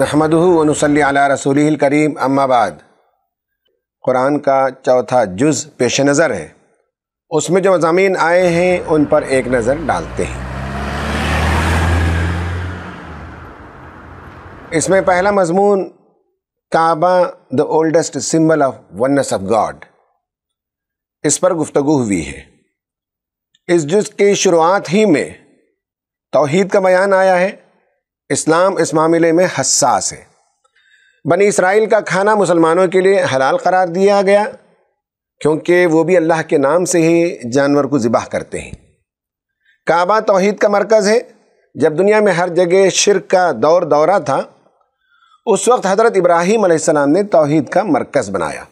नहमदनसली अला रसूल करीम अम्माबाद कुरान का चौथा जुज़ पेश नज़र है उसमें जो मजामी आए हैं उन पर एक नज़र डालते हैं इसमें पहला मजमून Kaaba the oldest symbol of oneness of God इस पर गुफ्तु हुई है इस जुज़ की शुरुआत ही में तोहद का बयान आया है इस्लाम इस मामले में हसास है बनी इसराइल का खाना मुसलमानों के लिए हलाल करार दिया गया क्योंकि वो भी अल्लाह के नाम से ही जानवर को ज़िबाह करते हैं काबा तोहद का मरकज़ है जब दुनिया में हर जगह शिरक का दौर दौरा था उस वक्त हज़रत इब्राहीम आसमाम ने तोहद का मरकज़ बनाया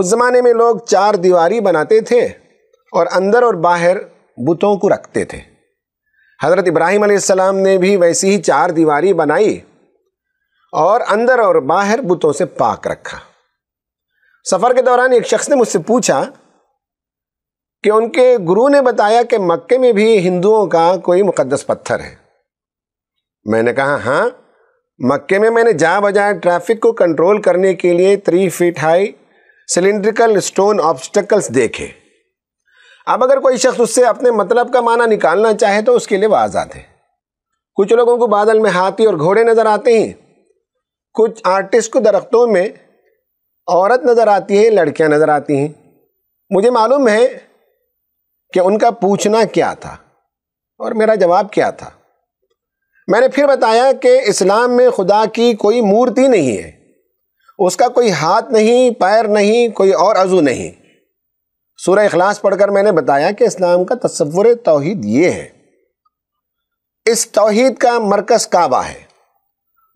उस ज़माने में लोग चार दीवारी बनाते थे और अंदर और बाहर बुतों को रखते थे हज़रत इब्राहिम आसमाम ने भी वैसी ही चार दीवारी बनाई और अंदर और बाहर बुतों से पाक रखा सफ़र के दौरान एक शख्स ने मुझसे पूछा कि उनके गुरु ने बताया कि मक्के में भी हिंदुओं का कोई मुकद्दस पत्थर है मैंने कहा हाँ मक्के में मैंने जा बजाय ट्रैफिक को कंट्रोल करने के लिए three feet high cylindrical stone obstacles देखे अब अगर कोई शख्स उससे अपने मतलब का माना निकालना चाहे तो उसके लिए वह आज़ाद है कुछ लोगों को बादल में हाथी और घोड़े नज़र आते हैं कुछ आर्टिस्ट को दरख्तों में औरत नज़र आती है लड़कियां नज़र आती हैं मुझे मालूम है कि उनका पूछना क्या था और मेरा जवाब क्या था मैंने फिर बताया कि इस्लाम में खुदा की कोई मूर्ति नहीं है उसका कोई हाथ नहीं पैर नहीं कोई और अजू नहीं सूर्य अखलास पढ़कर मैंने बताया कि इस्लाम का तस्वुर तोहद ये है इस तोहद का मरकज़ काबा है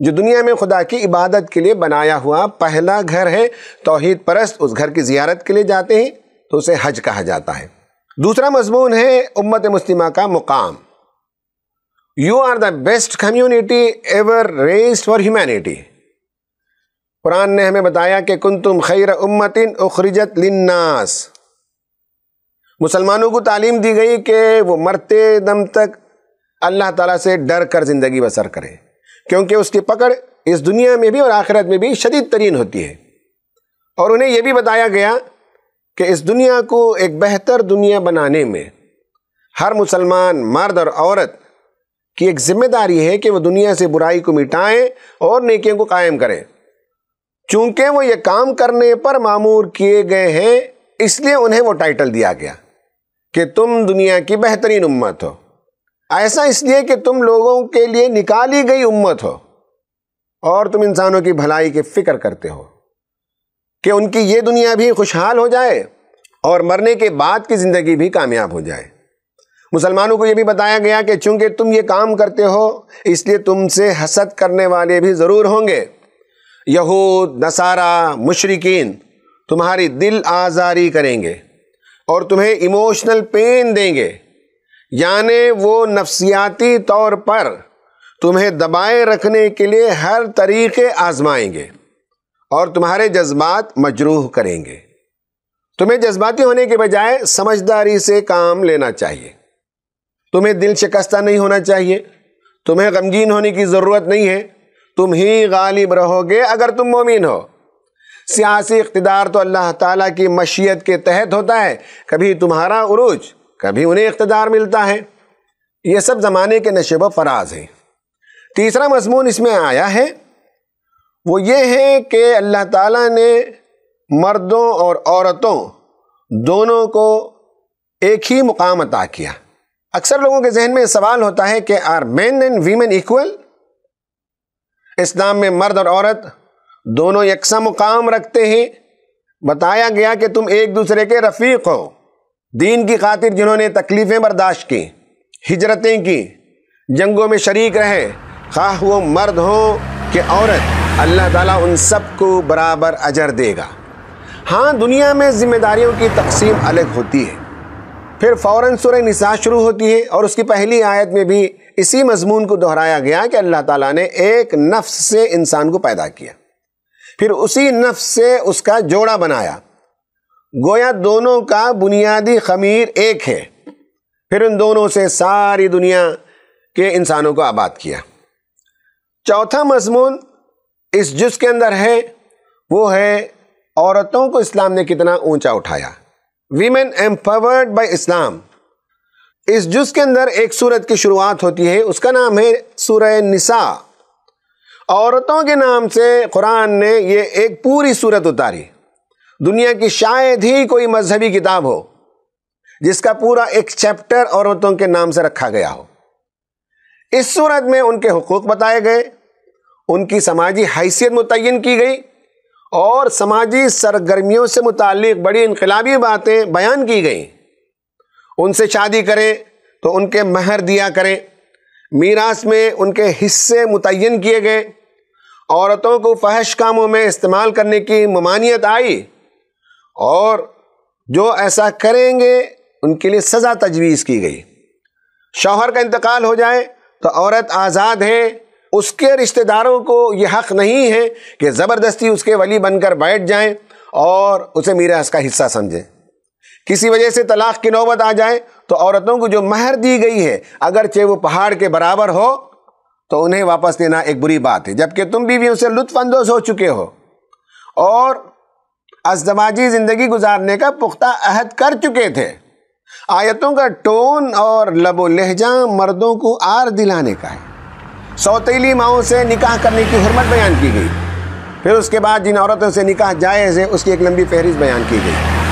जो दुनिया में खुदा की इबादत के लिए बनाया हुआ पहला घर है तोहद परस्त उस घर की जियारत के लिए जाते हैं तो उसे हज कहा जाता है दूसरा मजमून है उम्मत मुस्लिमा का मुकाम you are the best community ever raised for humanity Quran ने हमें बताया कि कुन तुम खैर उम्मतिन उखरिजत लिन्नास मुसलमानों को तालीम दी गई कि वो मरते दम तक अल्लाह ताला से डर कर ज़िंदगी बसर करें क्योंकि उसकी पकड़ इस दुनिया में भी और आखिरत में भी शदीद तरीन होती है और उन्हें यह भी बताया गया कि इस दुनिया को एक बेहतर दुनिया बनाने में हर मुसलमान मर्द और औरत की एक जिम्मेदारी है कि वह दुनिया से बुराई को मिटाएँ और नेकियों को कायम करें चूँकि वो ये काम करने पर मामूर किए गए हैं इसलिए उन्हें वो टाइटल दिया गया कि तुम दुनिया की बेहतरीन उम्मत हो ऐसा इसलिए कि तुम लोगों के लिए निकाली गई उम्मत हो और तुम इंसानों की भलाई की फ़िक्र करते हो कि उनकी ये दुनिया भी खुशहाल हो जाए और मरने के बाद की ज़िंदगी भी कामयाब हो जाए मुसलमानों को ये भी बताया गया कि चूंकि तुम ये काम करते हो इसलिए तुमसे हसद करने वाले भी ज़रूर होंगे यहूद नसारा मुशरकिन तुम्हारी दिल आज़ारी करेंगे और तुम्हें इमोशनल पेन देंगे यानि वो नफ्सियाती तौर पर तुम्हें दबाए रखने के लिए हर तरीके आजमाएंगे और तुम्हारे जज्बात मजरूह करेंगे तुम्हें जज्बाती होने के बजाय समझदारी से काम लेना चाहिए तुम्हें दिल शिकस्ता नहीं होना चाहिए तुम्हें गमगीन होने की ज़रूरत नहीं है तुम ही गालिब रहोगे अगर तुम मोमिन हो सियासी इकतदार तो अल्लाह ताला की मशीयत के तहत होता है कभी तुम्हारा उरूज कभी उन्हें इकतदार मिलता है ये सब ज़माने के नशेब फराज हैं तीसरा मजमून इसमें आया है वो ये है कि अल्लाह ताला ने मर्दों और औरतों दोनों को एक ही मुकाम अता किया अक्सर लोगों के जहन में सवाल होता है कि are man and women equal Islam में मर्द और औरत दोनों यकसा मुकाम रखते हैं बताया गया कि तुम एक दूसरे के रफ़ीक हो दीन की खातिर जिन्होंने तकलीफ़ें बर्दाश्त की हिजरतें की जंगों में शरीक रहे खाह वो मर्द हो कि औरत अल्लाह ताला उन सब को बराबर अजर देगा हाँ दुनिया में ज़िम्मेदारियों की तकसीम अलग होती है फिर फ़ौर सुर निसा शुरू होती है और उसकी पहली आयत में भी इसी मजमून को दोहराया गया कि अल्लाह ताला ने एक नफ्स से इंसान को पैदा किया फिर उसी नफ्स से उसका जोड़ा बनाया गोया दोनों का बुनियादी खमीर एक है फिर उन दोनों से सारी दुनिया के इंसानों को आबाद किया चौथा मजमून इस जुज के अंदर है वो है औरतों को इस्लाम ने कितना ऊंचा उठाया वीमेन एम्पावर्ड बाय इस्लाम इस जुज के अंदर एक सूरत की शुरुआत होती है उसका नाम है सूरह निसा औरतों के नाम से कुरान ने ये एक पूरी सूरत उतारी दुनिया की शायद ही कोई मजहबी किताब हो जिसका पूरा एक चैप्टर औरतों के नाम से रखा गया हो इस सूरत में उनके हकूक़ बताए गए उनकी समाजी हैसियत मुतिन की गई और समाजी सरगर्मियों से मुतक बड़ी इनकलाबी बातें बयान की गई उनसे शादी करें तो उनके महर दिया करें मीरास में उनके हिस्से मुतन किए गए औरतों को फहश कामों में इस्तेमाल करने की ममानियत आई और जो ऐसा करेंगे उनके लिए सज़ा तजवीज़ की गई शौहर का इंतकाल हो जाए तो औरत आज़ाद है उसके रिश्तेदारों को ये हक़ नहीं है कि ज़बरदस्ती उसके वली बनकर बैठ जाएं और उसे मीरास का हिस्सा समझें किसी वजह से तलाक़ की नौबत आ जाए तो औरतों को जो महर दी गई है अगर चाहे वो पहाड़ के बराबर हो तो उन्हें वापस देना एक बुरी बात है जबकि तुम बीवियों से लुत्फानंदोज हो चुके हो और अजदमाजी ज़िंदगी गुजारने का पुख्ता अहद कर चुके थे आयतों का टोन और लबो लहजा मर्दों को आर दिलाने का है सौतीली माओं से निकाह करने की हरमत बयान की गई फिर उसके बाद जिन औरतों से निकाह जायज़ है उसकी एक लंबी फहरिस्त बयान की गई